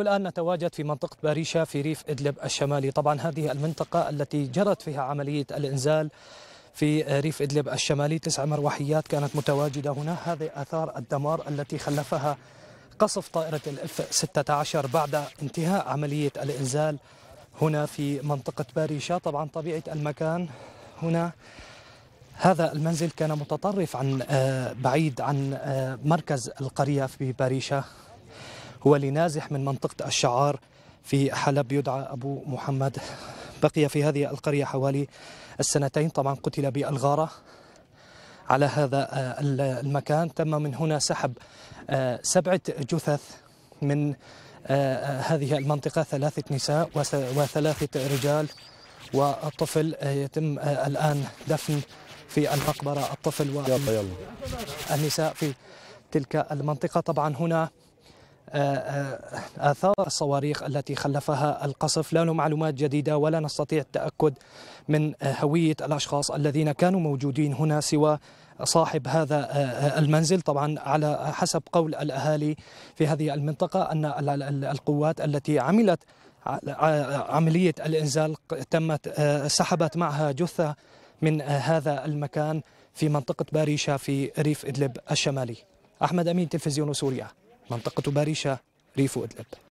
الآن نتواجد في منطقة باريشا في ريف إدلب الشمالي طبعا هذه المنطقة التي جرت فيها عملية الإنزال في ريف إدلب الشمالي تسع مروحيات كانت متواجدة هنا هذه آثار الدمار التي خلفها قصف طائرة الإف 16 بعد انتهاء عملية الإنزال هنا في منطقة باريشا طبعا طبيعة المكان هنا هذا المنزل كان متطرف عن آه، بعيد عن آه، مركز القرية في باريشا هو لنازح من منطقة الشعار في حلب يدعى أبو محمد بقي في هذه القرية حوالي السنتين طبعا قتل بالغارة على هذا آه، المكان تم من هنا سحب آه، سبعة جثث من آه، هذه المنطقة ثلاثة نساء وثلاثة رجال وطفل يتم الآن دفن في المقبرة الطفل والنساء في تلك المنطقة طبعا هنا آه، آه، آثار الصواريخ التي خلفها القصف لا معلومات جديدة ولا نستطيع التأكد من هوية الأشخاص الذين كانوا موجودين هنا سوى صاحب هذا آه، المنزل طبعا على حسب قول الأهالي في هذه المنطقة أن القوات التي عملت عملية الإنزال تمت سحبت معها جثة من هذا المكان في منطقة باريشا في ريف إدلب الشمالي أحمد أمين تلفزيون سوريا منطقة باريشا ريف إدلب